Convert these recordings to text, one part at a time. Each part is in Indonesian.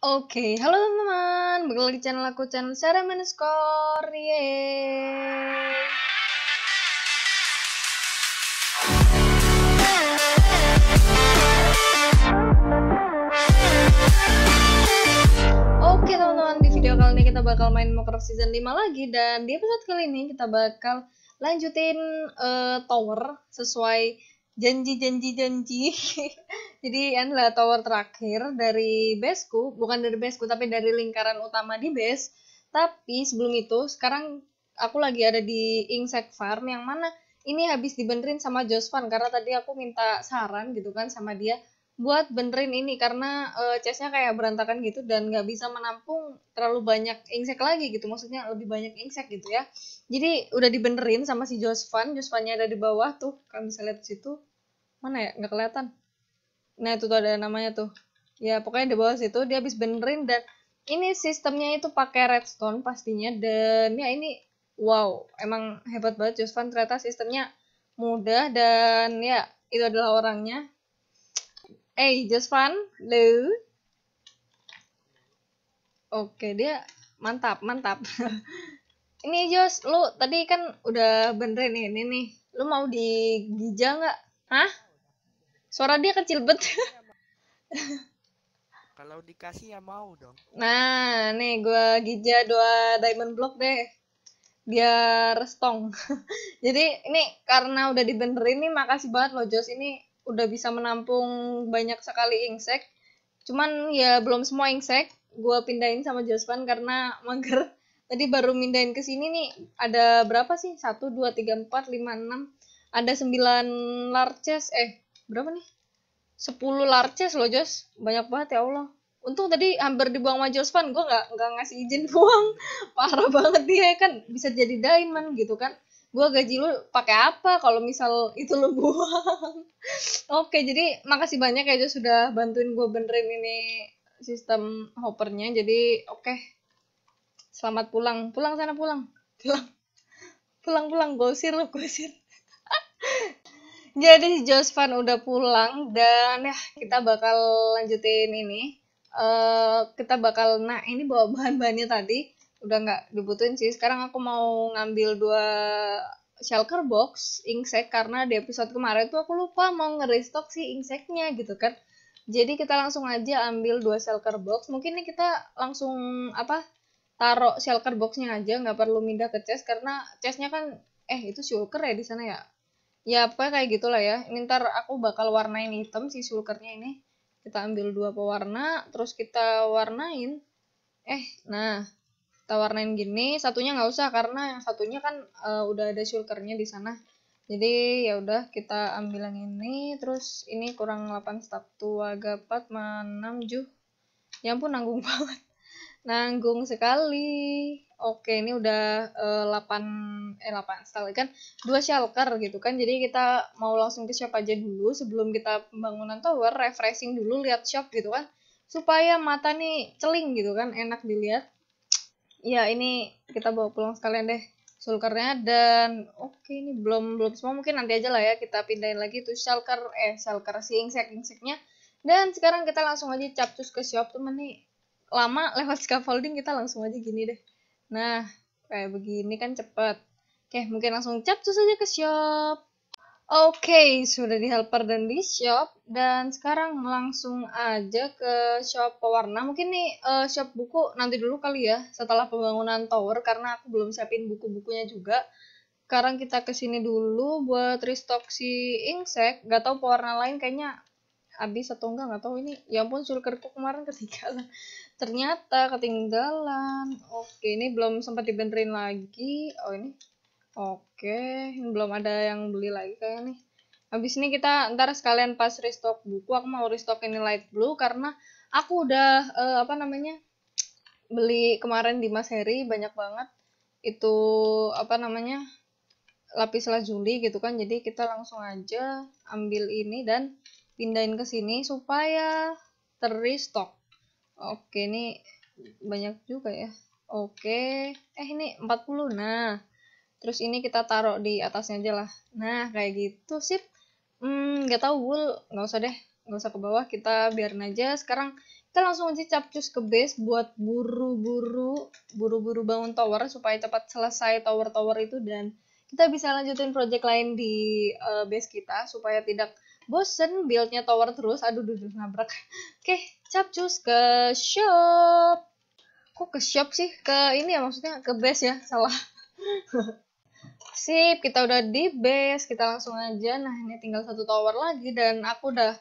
Oke, okay, halo teman-teman, balik lagi channel aku, channel Sarah Menescore, yeay! Oke okay, teman-teman, di video kali ini kita bakal main Minecraft Season 5 lagi, dan di episode kali ini kita bakal lanjutin uh, tower sesuai janji janji janji jadi adalah anu tower terakhir dari baseku bukan dari baseku tapi dari lingkaran utama di base tapi sebelum itu sekarang aku lagi ada di insect farm yang mana ini habis dibenerin sama Josvan karena tadi aku minta saran gitu kan sama dia buat benerin ini karena uh, chestnya kayak berantakan gitu dan nggak bisa menampung terlalu banyak insect lagi gitu maksudnya lebih banyak insect gitu ya jadi udah dibenerin sama si Josvan Josvannya ada di bawah tuh kalian bisa lihat di situ mana ya nggak kelihatan nah itu tuh ada namanya tuh ya pokoknya di bawah situ dia habis benerin dan ini sistemnya itu pakai redstone pastinya dan ya ini wow emang hebat banget Josvan ternyata sistemnya mudah dan ya itu adalah orangnya eh hey, Josvan lo oke dia mantap mantap ini Jos lu tadi kan udah benerin ini nih lu mau digijal nggak hah Suara dia kecil bet. Kalau dikasih ya mau dong. Nah, nih gue gija dua diamond block deh. Biar stong. Jadi ini karena udah dibenerin nih makasih banget loh Jos ini udah bisa menampung banyak sekali insek. Cuman ya belum semua insek gue pindahin sama Josvan karena mager. Tadi baru mindahin ke sini nih ada berapa sih? Satu, dua, tiga, empat, lima, enam, ada sembilan larches eh berapa nih 10 larces loh Jos banyak banget ya Allah untung tadi hampir dibuang sama Josvan gue gak, gak, ngasih izin buang parah banget dia ya kan bisa jadi diamond gitu kan gue gaji lu pakai apa kalau misal itu lu buang oke jadi makasih banyak ya Jos sudah bantuin gue benerin ini sistem hoppernya jadi oke okay. selamat pulang pulang sana pulang pulang pulang pulang gosir lu, gosir. Jadi Josvan udah pulang dan ya kita bakal lanjutin ini. Uh, kita bakal nah ini bawa bahan-bahannya tadi udah nggak dibutuhin sih. Sekarang aku mau ngambil dua shulker box insect karena di episode kemarin tuh aku lupa mau ngerestock si insectnya gitu kan. Jadi kita langsung aja ambil dua shulker box. Mungkin ini kita langsung apa taruh shulker boxnya aja nggak perlu pindah ke chest karena chestnya kan eh itu shulker ya di sana ya ya apa kayak gitulah ya ini ntar aku bakal warnain hitam si sulkernya ini kita ambil dua pewarna terus kita warnain eh nah kita warnain gini satunya nggak usah karena yang satunya kan uh, udah ada sulkernya di sana jadi ya udah kita ambil yang ini terus ini kurang 8 staf tua gapat enam juh ya ampun nanggung banget nanggung sekali Oke, ini udah 8 eh 8 eh, sekali kan dua shelter gitu kan. Jadi kita mau langsung ke shop aja dulu sebelum kita pembangunan tower, refreshing dulu lihat shop gitu kan. Supaya mata nih celing gitu kan, enak dilihat. Ya, ini kita bawa pulang sekalian deh shulkernya dan oke ini belum belum semua mungkin nanti aja lah ya kita pindahin lagi tuh shulker eh shulker si insect insectnya dan sekarang kita langsung aja capcus ke shop temen nih lama lewat scaffolding kita langsung aja gini deh Nah, kayak begini kan cepet. Oke, mungkin langsung capcus aja ke shop. Oke, sudah di helper dan di shop. Dan sekarang langsung aja ke shop pewarna. Mungkin nih uh, shop buku nanti dulu kali ya setelah pembangunan tower. Karena aku belum siapin buku-bukunya juga. Sekarang kita ke sini dulu buat restock si insect. Gak tau pewarna lain kayaknya habis atau enggak Gak tau ini ya ampun sulkerku kemarin ketinggalan ternyata ketinggalan oke ini belum sempat dibenerin lagi oh ini oke ini belum ada yang beli lagi kayaknya nih habis ini kita ntar sekalian pas restock buku aku mau restock ini light blue karena aku udah uh, apa namanya beli kemarin di Mas Heri banyak banget itu apa namanya lapis lazuli gitu kan jadi kita langsung aja ambil ini dan pindahin ke sini supaya terrestock Oke, ini banyak juga ya. Oke. Eh, ini 40. Nah, terus ini kita taruh di atasnya aja lah. Nah, kayak gitu sip. Hmm, nggak tahu wool, nggak usah deh. Nggak usah ke bawah, kita biarin aja. Sekarang kita langsung aja capcus ke base buat buru-buru buru-buru bangun tower supaya cepat selesai tower-tower itu dan kita bisa lanjutin project lain di uh, base kita supaya tidak bosen buildnya tower terus aduh duduk nabrak oke okay capcus ke shop kok ke shop sih ke ini ya maksudnya ke base ya salah sip kita udah di base kita langsung aja nah ini tinggal satu tower lagi dan aku udah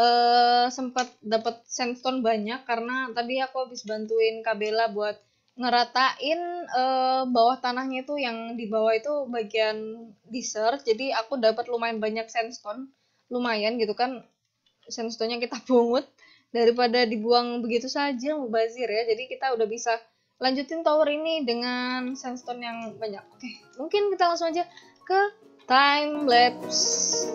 uh, eh, sempat dapat sandstone banyak karena tadi aku habis bantuin Kabela buat ngeratain uh, bawah tanahnya itu yang di bawah itu bagian desert jadi aku dapat lumayan banyak sandstone lumayan gitu kan sandstone-nya kita pungut daripada dibuang begitu saja mubazir ya jadi kita udah bisa lanjutin tower ini dengan sandstone yang banyak oke mungkin kita langsung aja ke time lapse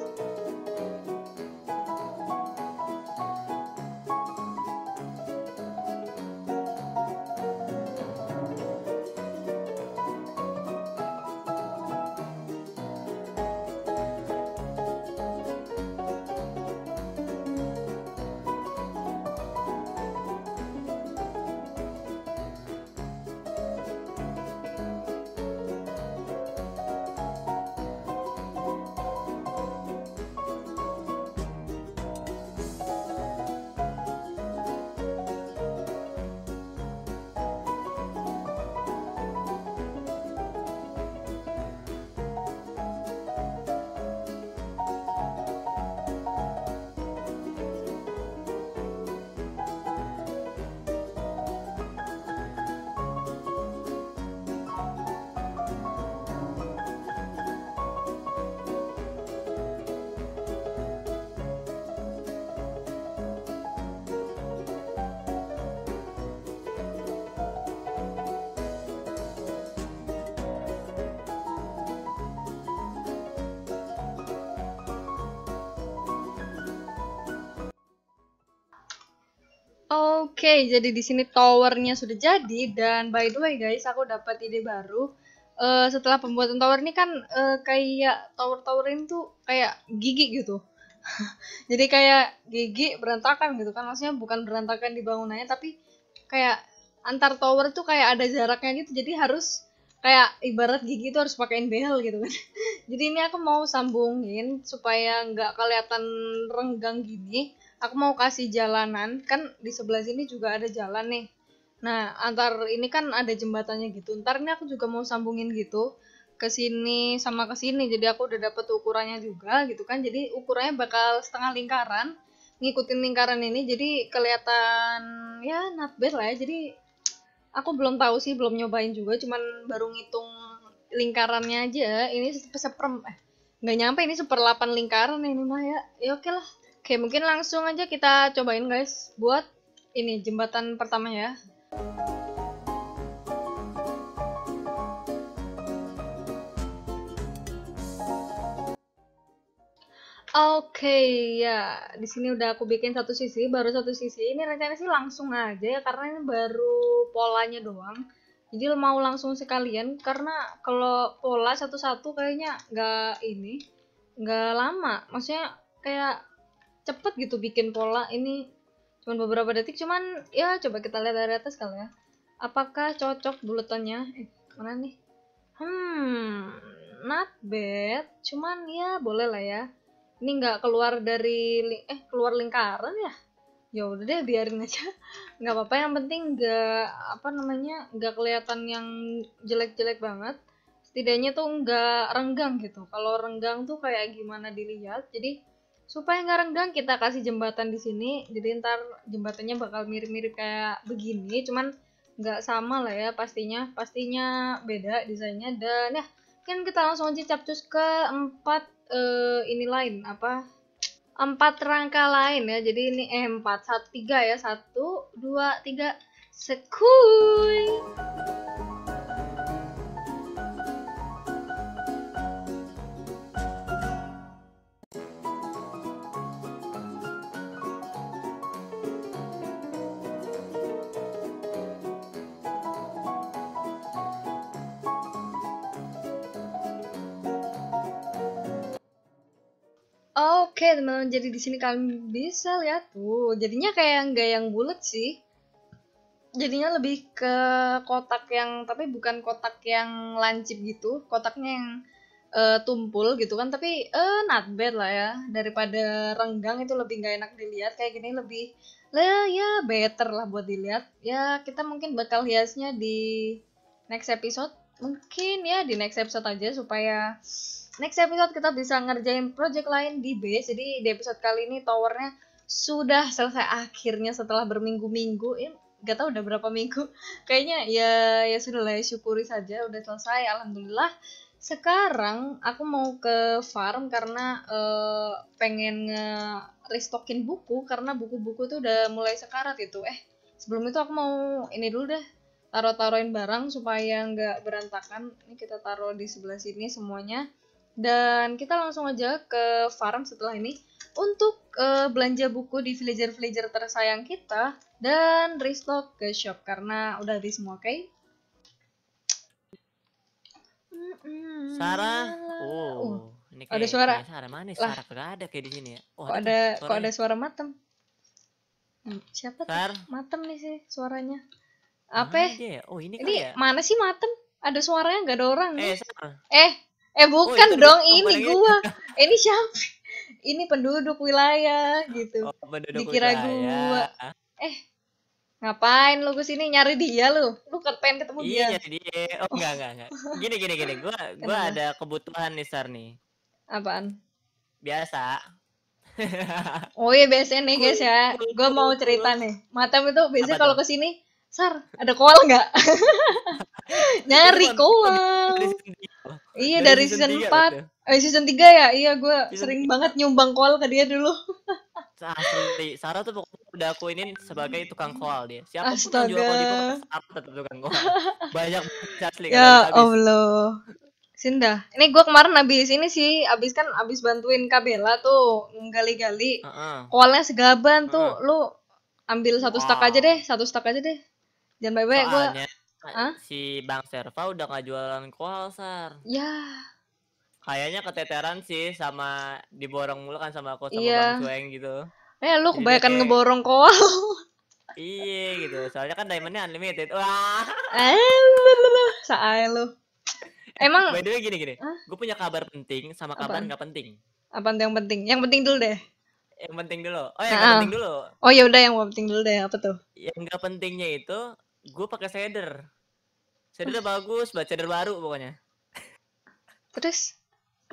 Oke, okay, jadi di sini towernya sudah jadi dan by the way guys, aku dapat ide baru. Uh, setelah pembuatan tower ini kan uh, kayak tower-tower ini tuh kayak gigi gitu. jadi kayak gigi berantakan gitu kan, maksudnya bukan berantakan di bangunannya tapi kayak antar tower tuh kayak ada jaraknya gitu. Jadi harus kayak ibarat gigi itu harus pakaiin behel gitu kan. jadi ini aku mau sambungin supaya nggak kelihatan renggang gini aku mau kasih jalanan kan di sebelah sini juga ada jalan nih nah antar ini kan ada jembatannya gitu ntar ini aku juga mau sambungin gitu ke sini sama ke sini jadi aku udah dapet ukurannya juga gitu kan jadi ukurannya bakal setengah lingkaran ngikutin lingkaran ini jadi kelihatan ya not bad lah ya jadi aku belum tahu sih belum nyobain juga cuman baru ngitung lingkarannya aja ini seper eh nggak nyampe ini seperdelapan lingkaran ini mah ya ya oke lah Oke, mungkin langsung aja kita cobain guys buat ini jembatan pertama ya. Oke okay, ya, di sini udah aku bikin satu sisi, baru satu sisi. Ini rencananya sih langsung aja ya karena ini baru polanya doang. Jadi mau langsung sekalian karena kalau pola satu-satu kayaknya nggak ini, nggak lama. Maksudnya kayak cepet gitu bikin pola ini cuman beberapa detik cuman ya coba kita lihat dari atas kali ya apakah cocok buletannya eh mana nih hmm not bad cuman ya boleh lah ya ini nggak keluar dari eh keluar lingkaran ya ya udah deh biarin aja nggak apa-apa yang penting nggak apa namanya nggak kelihatan yang jelek-jelek banget setidaknya tuh nggak renggang gitu kalau renggang tuh kayak gimana dilihat jadi supaya nggak renggang kita kasih jembatan di sini jadi ntar jembatannya bakal mirip-mirip kayak begini cuman nggak sama lah ya pastinya pastinya beda desainnya dan ya kan kita langsung aja capcus ke empat uh, ini lain apa empat rangka lain ya jadi ini eh, empat satu tiga ya satu dua tiga sekui Oke teman-teman jadi di sini kalian bisa lihat tuh jadinya kayak nggak yang bulat sih jadinya lebih ke kotak yang tapi bukan kotak yang lancip gitu kotaknya yang uh, tumpul gitu kan tapi uh, not bad lah ya daripada renggang itu lebih nggak enak dilihat kayak gini lebih le ya better lah buat dilihat ya kita mungkin bakal hiasnya di next episode mungkin ya di next episode aja supaya next episode kita bisa ngerjain project lain di base jadi di episode kali ini towernya sudah selesai akhirnya setelah berminggu-minggu ini gak tau udah berapa minggu kayaknya ya ya sudah lah ya, syukuri saja udah selesai alhamdulillah sekarang aku mau ke farm karena uh, pengen nge restockin buku karena buku-buku itu udah mulai sekarat itu eh sebelum itu aku mau ini dulu deh taruh-taruhin barang supaya nggak berantakan ini kita taruh di sebelah sini semuanya dan kita langsung aja ke farm setelah ini untuk uh, belanja buku di villager-villager tersayang kita dan restock ke shop karena udah habis semua, oke? Okay? Sarah, oh, uh, ini kayak, ada suara. Kayak Sarah mana? Lah. Sarah ada kayak di sini ya? Oh, kok ada, ada kok ada suara matem? Hmm, siapa Sar? tuh? Matem nih sih suaranya. Apa? Oh ini, ini ya? mana sih matem? Ada suaranya nggak ada orang eh, nih? Eh, eh oh, bukan oh, dong ini gua ini siapa ini penduduk wilayah gitu oh, penduduk dikira wilayah. gua eh ngapain lu kesini nyari dia lu lu kan pengen ketemu iya, dia iya nyari dia oh, oh enggak enggak enggak gini gini gini gua gua Kenapa? ada kebutuhan nih Sar nih apaan biasa oh iya biasanya nih guys ya gua mau cerita nih matam itu biasanya kalau kesini sar ada koal nggak nyari koal Iya dari, dari season, season 4. Ya? eh, season 3 ya? Iya gue sering 3. banget nyumbang call ke dia dulu. Asli, Sarah tuh pokoknya udah aku ini sebagai tukang call dia. Siapa pun yang jual call di Sarah tetap tukang call. Banyak asli. Ya Allah. Sinda, ini gue kemarin abis ini sih, abis kan abis bantuin Kabela tuh gali-gali, uh-uh. segaban tuh, uh-uh. lu ambil satu wow. stack aja deh, satu stak aja deh, jangan bye-bye gue Hah? Si Bang Serva udah gak jualan koal, Sar. Ya. Kayaknya keteteran sih sama diborong mulu kan sama aku sama yeah. Bang Cueng gitu. Eh, lu kebanyakan kayak... ngeborong koal. iya gitu. Soalnya kan diamondnya unlimited. Wah. Saai lu. Eh, Emang By the way gini gini. Gue punya kabar penting sama kabar nggak penting. Apa yang penting? Yang penting dulu deh yang penting dulu. Oh, yang nah, penting dulu. Oh, ya udah yang penting dulu deh, apa tuh? Yang gak pentingnya itu gue pakai shader shader bagus buat shader baru pokoknya terus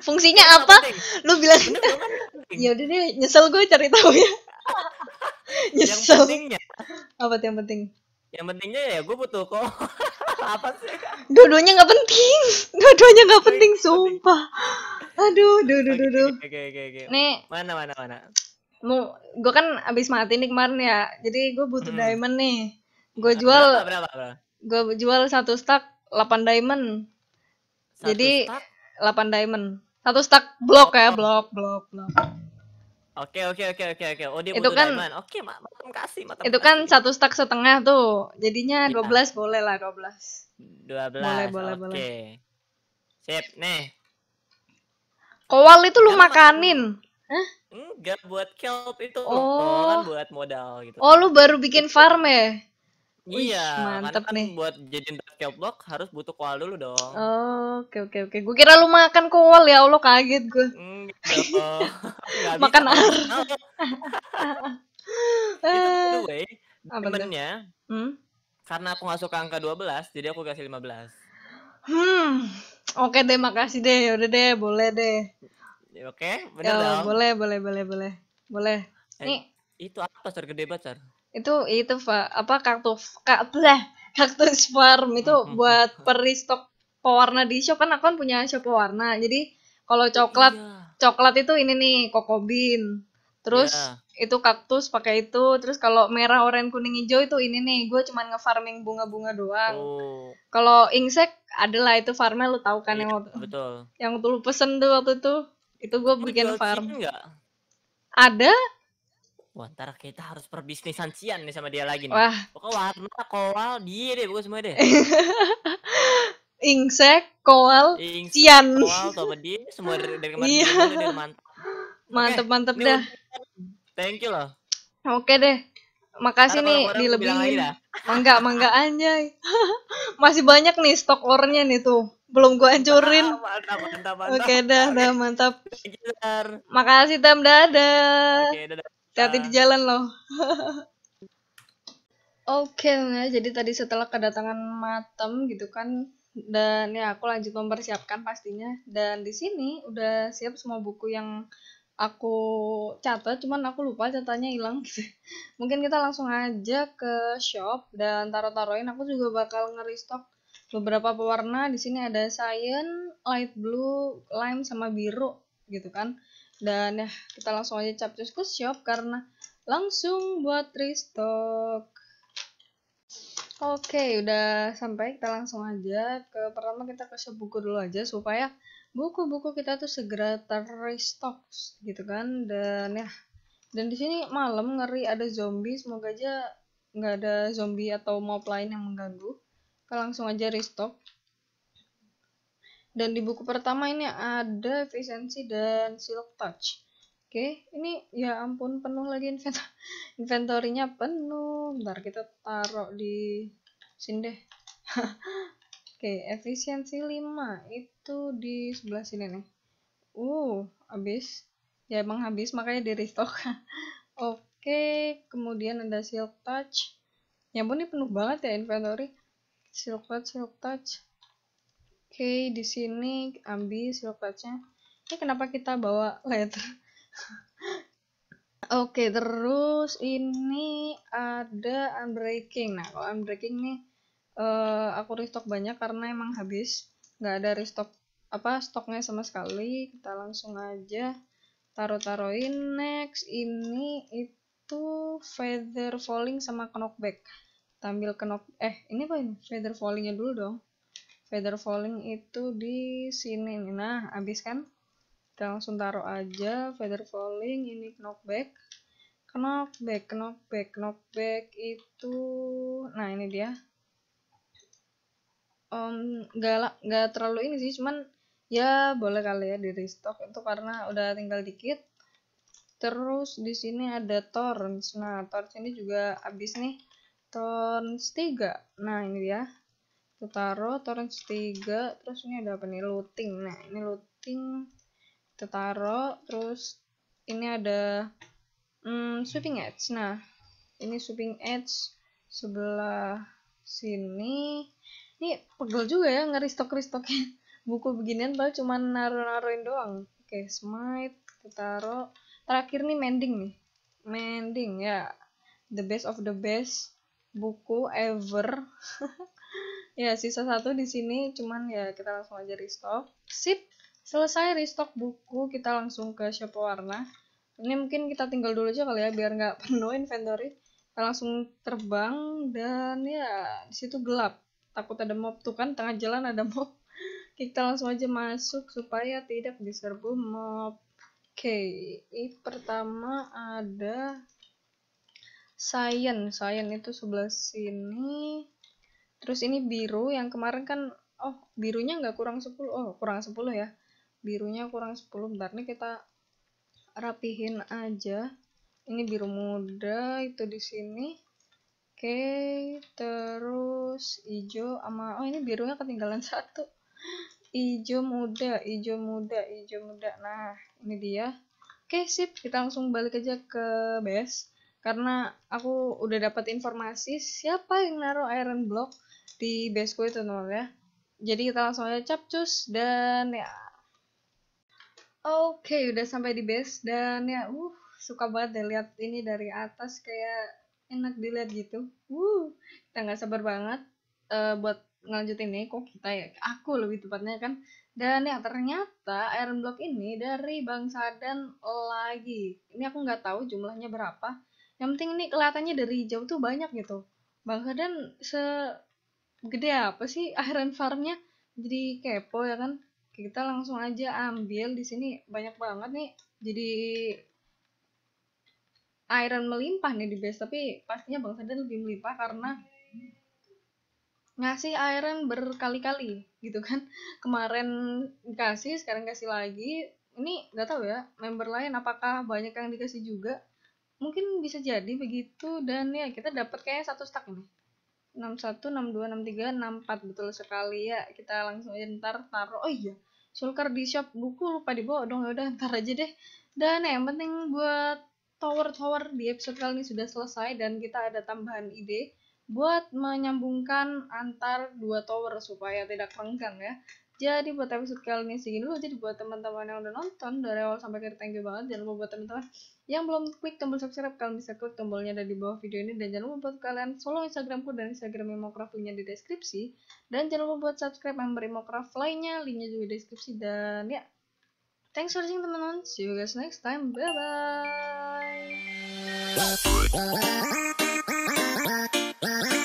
fungsinya apa lu bilang kan ya udah deh nyesel gue cari tahu ya nyesel yang pentingnya apa yang penting yang pentingnya ya gue butuh kok apa sih dua-duanya nggak penting dua-duanya nggak penting sumpah aduh duh duh duh duh oke oke oke nih mana mana mana mau gue kan abis mati nih kemarin ya jadi gue butuh hmm. diamond nih gue jual berapa, berapa, berapa? gue jual satu stack 8 diamond satu jadi stack? 8 diamond satu stack blok ya blok blok blok Oke oke oke oke oke. Oh dia itu kan, Oke, mak, makasih, Itu kan satu stack setengah tuh. Jadinya iya. dua ya. boleh lah 12. 12. Boleh boleh okay. boleh. Sip, nih. kowal itu lu Emang makanin. Hah? Enggak buat kelp itu. Oh. Kan buat modal gitu. Oh, lu baru bikin farm ya? Wih, iya, mantep kan nih. Buat jadiin dark block harus butuh koal dulu dong. Oke oh, oke okay, oke. Okay, okay. Gue kira lu makan koal ya Allah kaget gue. Mm, gitu. makan ar. Itu way, temennya, hmm? karena aku nggak suka angka 12, jadi aku kasih 15. Hmm, oke okay deh, makasih deh, ya udah deh, boleh deh. Oke, okay, bener ya, dong. Boleh, boleh, boleh, boleh, boleh. Eh, nih, itu apa, Sar? Gede banget, Sar itu itu apa kartu kaktus bleh kaktus farm itu buat peristok pewarna di shop kan aku kan punya shop pewarna jadi kalau coklat iya. coklat itu ini nih kokobin terus yeah. itu kaktus pakai itu terus kalau merah oranye kuning hijau itu ini nih gue cuman ngefarming bunga-bunga doang oh. kalau insek adalah itu farmnya lu tahu kan yeah, yang waktu betul. yang tuh lu pesen tuh waktu itu itu gue bikin farm ada Wah, ntar kita harus perbisnisan sian nih sama dia lagi nih. Wah. Pokoknya warna, koal, dia deh, pokoknya semua deh. Insek, koal, Insek, sian. Koal, sama dia, semua dari, dari kemarin. Iya. Mantep, mantep dah. Thank you loh. Oke deh. Makasih nih dilebihin. Mangga, mangga anjay. Masih banyak nih stok ornya nih tuh. Belum gua hancurin. Mantap, mantap, mantap. Oke, dah, dah, mantap. Makasih Tam, dadah. Oke, dadah hati di ah. jalan loh Oke, okay, jadi tadi setelah kedatangan Matem gitu kan, dan ya aku lanjut mempersiapkan pastinya. Dan di sini udah siap semua buku yang aku catat, cuman aku lupa catatannya hilang. Gitu. Mungkin kita langsung aja ke shop dan taruh-taruhin. Aku juga bakal ngeristok beberapa pewarna. Di sini ada cyan, light blue, lime sama biru gitu kan. Dan ya, kita langsung aja capcus ke shop karena langsung buat restock. Oke, udah sampai kita langsung aja ke pertama kita ke shop buku dulu aja supaya buku-buku kita tuh segera terrestock gitu kan. Dan ya, dan di sini malam ngeri ada zombie, semoga aja nggak ada zombie atau mob lain yang mengganggu. Kita langsung aja restock. Dan di buku pertama ini ada efisiensi dan silk touch. Oke, ini ya ampun penuh lagi inventorinya penuh. Ntar kita taruh di sini deh. Oke, efisiensi 5 itu di sebelah sini nih. Uh, habis. Ya emang habis makanya di restock. Oke, kemudian ada silk touch. Ya ampun ini penuh banget ya inventory. Silk touch, silk touch Oke di sini ambil logatnya ini kenapa kita bawa letter Oke, terus ini ada unbreaking. Nah, kalau unbreaking nih uh, aku restock banyak karena emang habis, nggak ada restock apa stoknya sama sekali. Kita langsung aja taruh-taruhin next. Ini itu feather falling sama knockback. Tampil knock eh ini apa ini? Feather fallingnya dulu dong feather falling itu di sini nih. Nah, habis kan? Kita langsung taruh aja feather falling ini knockback. Knockback, knockback, knockback itu nah ini dia. Um, gak, gak terlalu ini sih, cuman ya boleh kali ya di restock itu karena udah tinggal dikit. Terus di sini ada Torrents. Nah, Torrents ini juga habis nih. Torrents 3. Nah, ini dia kita taruh torrent 3 terus ini ada apa nih looting nah ini looting kita terus ini ada hmm, sweeping edge nah ini sweeping edge sebelah sini ini pegel juga ya ngeristok-ristoknya buku beginian baru cuma naruh-naruhin doang oke okay, smite kita taruh terakhir nih mending nih mending ya the best of the best buku ever ya sisa satu di sini cuman ya kita langsung aja restock sip selesai restock buku kita langsung ke shop warna ini mungkin kita tinggal dulu aja kali ya biar nggak penuh inventory kita langsung terbang dan ya di situ gelap takut ada mob tuh kan tengah jalan ada mob kita langsung aja masuk supaya tidak diserbu mob oke okay. pertama ada Science, Science itu sebelah sini Terus ini biru yang kemarin kan oh birunya nggak kurang 10 oh kurang 10 ya birunya kurang 10 bentar nih kita rapihin aja ini biru muda itu di sini oke terus hijau sama oh ini birunya ketinggalan satu hijau muda hijau muda hijau muda nah ini dia oke sip kita langsung balik aja ke base karena aku udah dapat informasi siapa yang naruh iron block di base baseku itu teman-teman ya jadi kita langsung aja capcus dan ya oke okay, udah sampai di base dan ya uh suka banget deh lihat ini dari atas kayak enak dilihat gitu uh kita nggak sabar banget uh, buat ngelanjutin nih kok kita ya aku lebih tepatnya kan dan ya ternyata Iron Block ini dari Bang Sadan lagi ini aku nggak tahu jumlahnya berapa yang penting ini kelihatannya dari jauh tuh banyak gitu Bang Sadan se gede apa sih iron farmnya jadi kepo ya kan kita langsung aja ambil di sini banyak banget nih jadi iron melimpah nih di base tapi pastinya bang Sadan lebih melimpah karena ngasih iron berkali-kali gitu kan kemarin dikasih sekarang kasih lagi ini nggak tahu ya member lain apakah banyak yang dikasih juga mungkin bisa jadi begitu dan ya kita dapat kayak satu stack ini 61, 62, 63, 64 betul sekali ya kita langsung aja ntar taruh oh iya sulker di shop buku lupa dibawa dong ya udah ntar aja deh dan yang penting buat tower-tower di episode kali ini sudah selesai dan kita ada tambahan ide buat menyambungkan antar dua tower supaya tidak renggang ya jadi buat episode kali ini segini dulu. Jadi buat teman-teman yang udah nonton dari awal sampai akhir thank you banget. Jangan lupa buat teman-teman yang belum klik tombol subscribe kalian bisa klik tombolnya ada di bawah video ini dan jangan lupa buat kalian follow Instagramku dan Instagram Imokraf di deskripsi dan jangan lupa buat subscribe member Imokraf lainnya linknya juga di deskripsi dan ya thanks for watching teman-teman see you guys next time bye bye